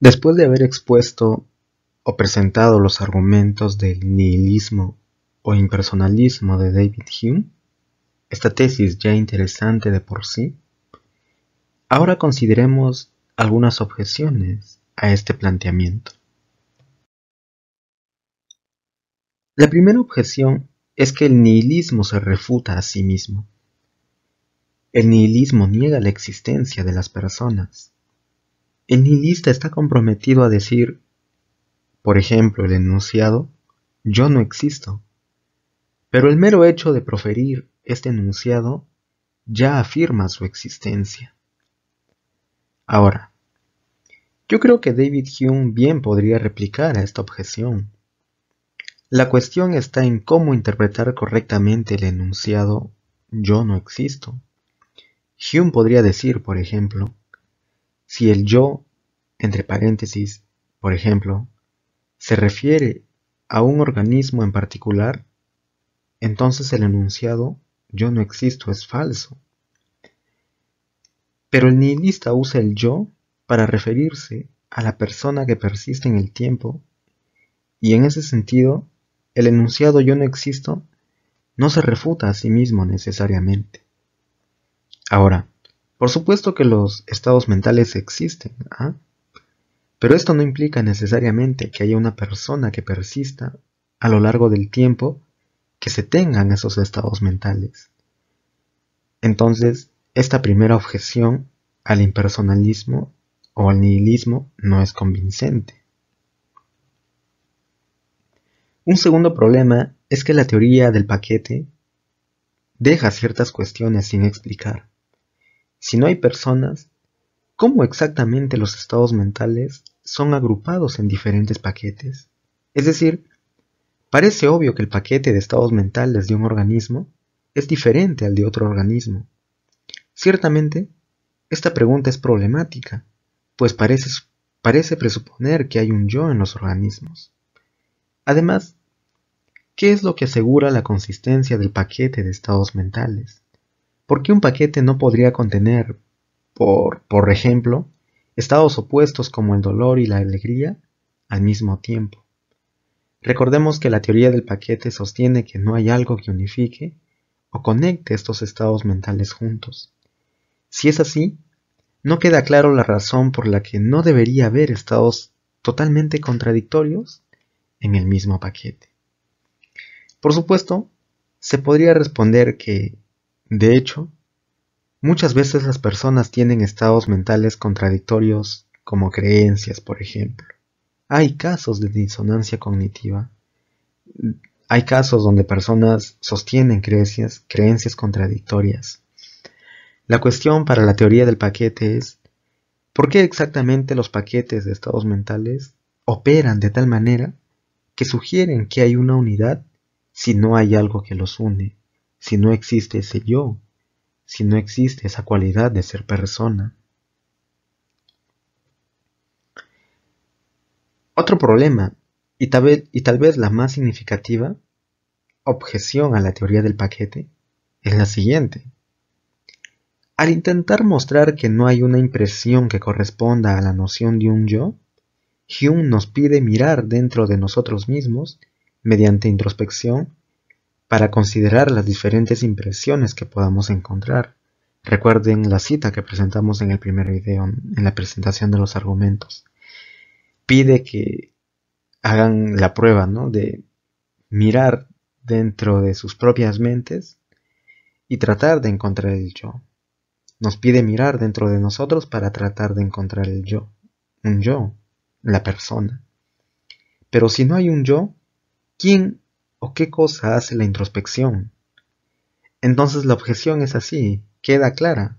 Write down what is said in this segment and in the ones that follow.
Después de haber expuesto o presentado los argumentos del nihilismo o impersonalismo de David Hume, esta tesis ya interesante de por sí, ahora consideremos algunas objeciones a este planteamiento. La primera objeción es que el nihilismo se refuta a sí mismo. El nihilismo niega la existencia de las personas. El nihilista está comprometido a decir, por ejemplo, el enunciado, yo no existo. Pero el mero hecho de proferir este enunciado ya afirma su existencia. Ahora, yo creo que David Hume bien podría replicar a esta objeción. La cuestión está en cómo interpretar correctamente el enunciado yo no existo. Hume podría decir, por ejemplo, si el yo, entre paréntesis, por ejemplo, se refiere a un organismo en particular, entonces el enunciado yo no existo es falso. Pero el nihilista usa el yo para referirse a la persona que persiste en el tiempo y en ese sentido el enunciado yo no existo no se refuta a sí mismo necesariamente. Ahora, por supuesto que los estados mentales existen, ¿ah? pero esto no implica necesariamente que haya una persona que persista a lo largo del tiempo que se tengan esos estados mentales. Entonces, esta primera objeción al impersonalismo o al nihilismo no es convincente. Un segundo problema es que la teoría del paquete deja ciertas cuestiones sin explicar. Si no hay personas, ¿cómo exactamente los estados mentales son agrupados en diferentes paquetes? Es decir, parece obvio que el paquete de estados mentales de un organismo es diferente al de otro organismo. Ciertamente, esta pregunta es problemática, pues parece, parece presuponer que hay un yo en los organismos. Además, ¿qué es lo que asegura la consistencia del paquete de estados mentales? ¿Por qué un paquete no podría contener, por, por ejemplo, estados opuestos como el dolor y la alegría al mismo tiempo? Recordemos que la teoría del paquete sostiene que no hay algo que unifique o conecte estos estados mentales juntos. Si es así, no queda claro la razón por la que no debería haber estados totalmente contradictorios en el mismo paquete. Por supuesto, se podría responder que de hecho, muchas veces las personas tienen estados mentales contradictorios como creencias, por ejemplo. Hay casos de disonancia cognitiva. Hay casos donde personas sostienen creencias, creencias contradictorias. La cuestión para la teoría del paquete es, ¿por qué exactamente los paquetes de estados mentales operan de tal manera que sugieren que hay una unidad si no hay algo que los une? si no existe ese yo, si no existe esa cualidad de ser persona. Otro problema, y tal, vez, la más significativa, objeción a la teoría del paquete, es la siguiente. Al intentar mostrar que no hay una impresión que corresponda a la noción de un yo, Hume nos pide mirar dentro de nosotros mismos, mediante introspección, para considerar las diferentes impresiones que podamos encontrar. Recuerden la cita que presentamos en el primer video, en la presentación de los argumentos. Pide que hagan la prueba ¿no? de mirar dentro de sus propias mentes y tratar de encontrar el yo. Nos pide mirar dentro de nosotros para tratar de encontrar el yo, un yo, la persona. Pero si no hay un yo, ¿quién qué cosa hace la introspección. Entonces la objeción es así, queda clara.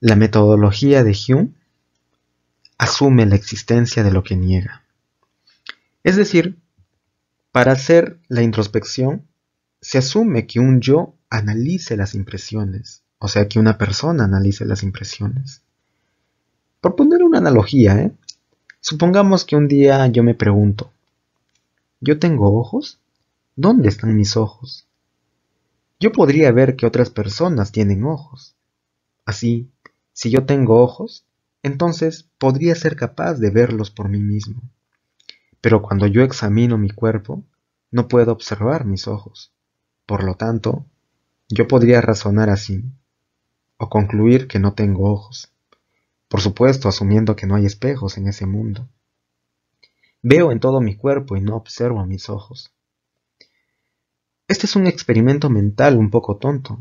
La metodología de Hume asume la existencia de lo que niega. Es decir, para hacer la introspección, se asume que un yo analice las impresiones, o sea, que una persona analice las impresiones. Por poner una analogía, ¿eh? supongamos que un día yo me pregunto, ¿Yo tengo ojos? ¿Dónde están mis ojos? Yo podría ver que otras personas tienen ojos. Así, si yo tengo ojos, entonces podría ser capaz de verlos por mí mismo. Pero cuando yo examino mi cuerpo, no puedo observar mis ojos. Por lo tanto, yo podría razonar así, o concluir que no tengo ojos, por supuesto asumiendo que no hay espejos en ese mundo. Veo en todo mi cuerpo y no observo a mis ojos. Este es un experimento mental un poco tonto,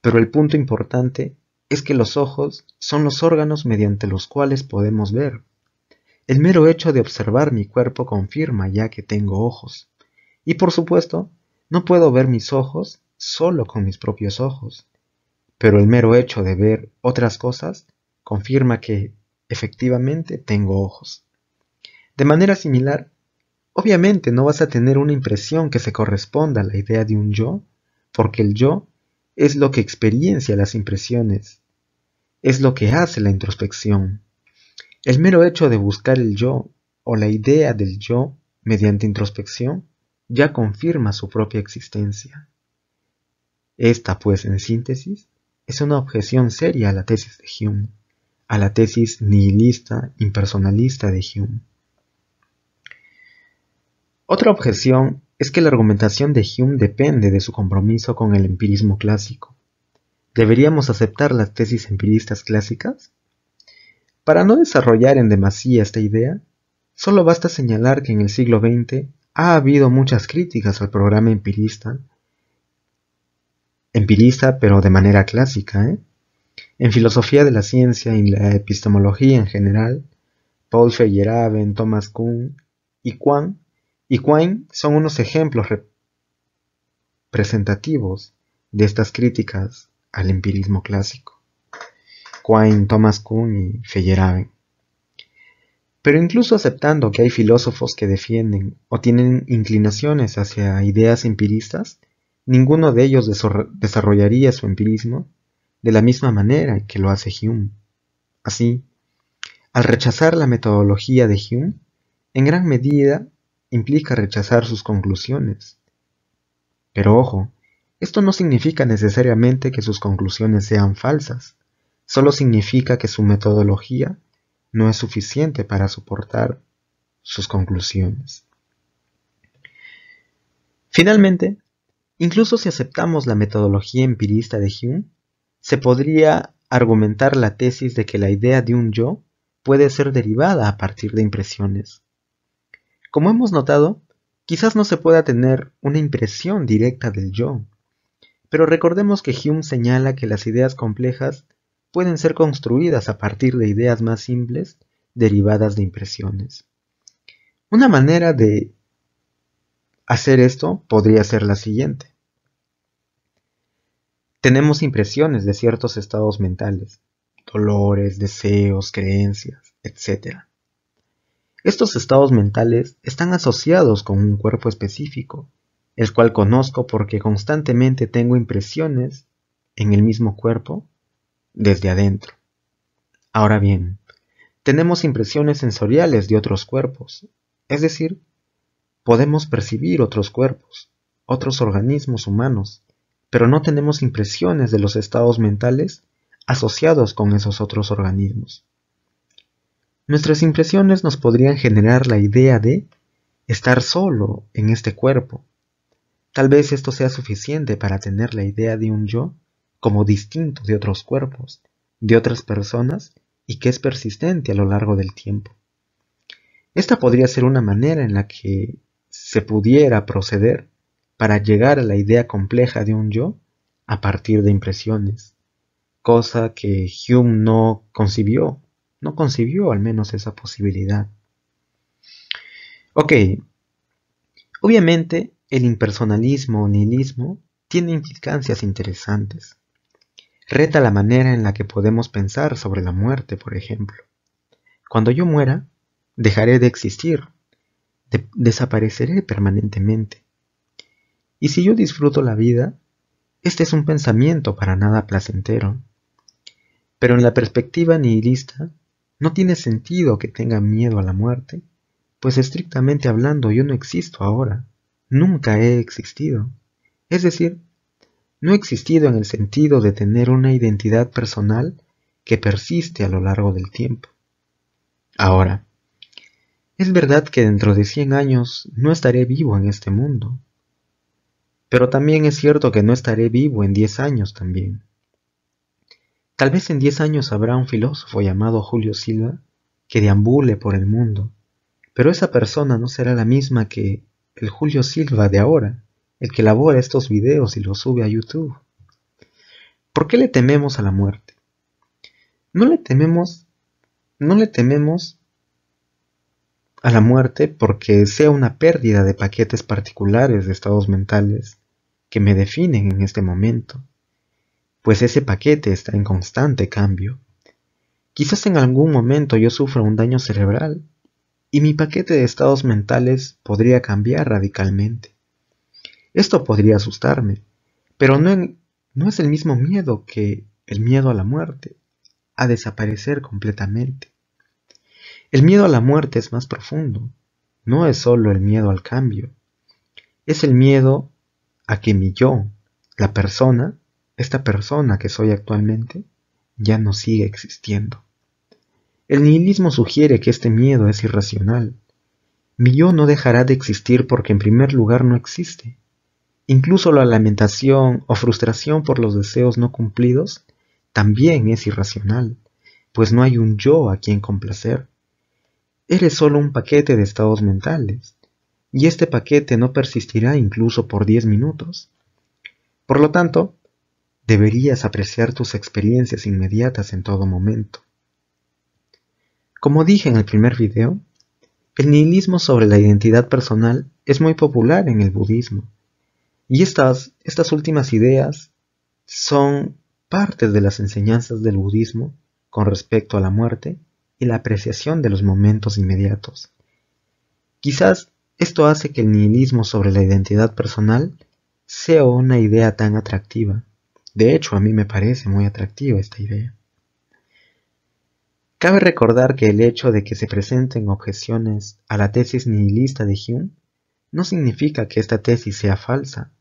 pero el punto importante es que los ojos son los órganos mediante los cuales podemos ver. El mero hecho de observar mi cuerpo confirma ya que tengo ojos. Y por supuesto, no puedo ver mis ojos solo con mis propios ojos. Pero el mero hecho de ver otras cosas confirma que efectivamente tengo ojos. De manera similar, obviamente no vas a tener una impresión que se corresponda a la idea de un yo, porque el yo es lo que experiencia las impresiones, es lo que hace la introspección. El mero hecho de buscar el yo o la idea del yo mediante introspección ya confirma su propia existencia. Esta, pues, en síntesis, es una objeción seria a la tesis de Hume, a la tesis nihilista impersonalista de Hume. Otra objeción es que la argumentación de Hume depende de su compromiso con el empirismo clásico. ¿Deberíamos aceptar las tesis empiristas clásicas? Para no desarrollar en demasía esta idea, solo basta señalar que en el siglo XX ha habido muchas críticas al programa empirista, empirista pero de manera clásica, ¿eh? en filosofía de la ciencia y la epistemología en general, Paul Feyerabend, Thomas Kuhn y Quine y Quine son unos ejemplos representativos de estas críticas al empirismo clásico. Quine, Thomas Kuhn y Feyerabend. Pero incluso aceptando que hay filósofos que defienden o tienen inclinaciones hacia ideas empiristas, ninguno de ellos desarrollaría su empirismo de la misma manera que lo hace Hume. Así, al rechazar la metodología de Hume, en gran medida implica rechazar sus conclusiones. Pero ojo, esto no significa necesariamente que sus conclusiones sean falsas, solo significa que su metodología no es suficiente para soportar sus conclusiones. Finalmente, incluso si aceptamos la metodología empirista de Hume, se podría argumentar la tesis de que la idea de un yo puede ser derivada a partir de impresiones, como hemos notado, quizás no se pueda tener una impresión directa del yo, pero recordemos que Hume señala que las ideas complejas pueden ser construidas a partir de ideas más simples derivadas de impresiones. Una manera de hacer esto podría ser la siguiente. Tenemos impresiones de ciertos estados mentales, dolores, deseos, creencias, etc. Estos estados mentales están asociados con un cuerpo específico, el cual conozco porque constantemente tengo impresiones en el mismo cuerpo desde adentro. Ahora bien, tenemos impresiones sensoriales de otros cuerpos, es decir, podemos percibir otros cuerpos, otros organismos humanos, pero no tenemos impresiones de los estados mentales asociados con esos otros organismos. Nuestras impresiones nos podrían generar la idea de estar solo en este cuerpo. Tal vez esto sea suficiente para tener la idea de un yo como distinto de otros cuerpos, de otras personas y que es persistente a lo largo del tiempo. Esta podría ser una manera en la que se pudiera proceder para llegar a la idea compleja de un yo a partir de impresiones, cosa que Hume no concibió no concibió al menos esa posibilidad. Ok, obviamente el impersonalismo o nihilismo tiene implicancias interesantes. Reta la manera en la que podemos pensar sobre la muerte, por ejemplo. Cuando yo muera, dejaré de existir, desapareceré permanentemente. Y si yo disfruto la vida, este es un pensamiento para nada placentero. Pero en la perspectiva nihilista, no tiene sentido que tenga miedo a la muerte, pues estrictamente hablando yo no existo ahora, nunca he existido. Es decir, no he existido en el sentido de tener una identidad personal que persiste a lo largo del tiempo. Ahora, es verdad que dentro de 100 años no estaré vivo en este mundo, pero también es cierto que no estaré vivo en 10 años también. Tal vez en diez años habrá un filósofo llamado Julio Silva que deambule por el mundo, pero esa persona no será la misma que el Julio Silva de ahora, el que elabora estos videos y los sube a YouTube. ¿Por qué le tememos a la muerte? No le tememos, no le tememos a la muerte porque sea una pérdida de paquetes particulares de estados mentales que me definen en este momento pues ese paquete está en constante cambio. Quizás en algún momento yo sufra un daño cerebral y mi paquete de estados mentales podría cambiar radicalmente. Esto podría asustarme, pero no, es el mismo miedo que el miedo a la muerte, a desaparecer completamente. El miedo a la muerte es más profundo, no es solo el miedo al cambio, es el miedo a que mi yo, la persona, esta persona que soy actualmente ya no sigue existiendo. El nihilismo sugiere que este miedo es irracional. Mi yo no dejará de existir porque en primer lugar no existe. Incluso la lamentación o frustración por los deseos no cumplidos también es irracional, pues no hay un yo a quien complacer. Eres solo un paquete de estados mentales, y este paquete no persistirá incluso por 10 minutos. Por lo tanto, Deberías apreciar tus experiencias inmediatas en todo momento. Como dije en el primer video, el nihilismo sobre la identidad personal es muy popular en el budismo, y estas, estas últimas ideas son parte de las enseñanzas del budismo con respecto a la muerte y la apreciación de los momentos inmediatos. Quizás esto hace que el nihilismo sobre la identidad personal sea una idea tan atractiva, de hecho, a mí me parece muy atractiva esta idea. Cabe recordar que el hecho de que se presenten objeciones a la tesis nihilista de Hume no significa que esta tesis sea falsa,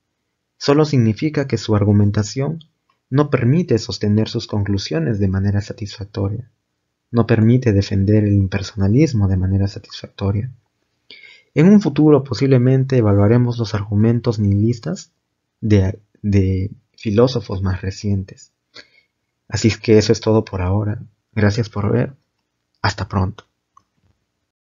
solo significa que su argumentación no permite sostener sus conclusiones de manera satisfactoria, no permite defender el impersonalismo de manera satisfactoria. En un futuro posiblemente evaluaremos los argumentos nihilistas de, de filósofos más recientes. Así es que eso es todo por ahora. Gracias por ver. Hasta pronto.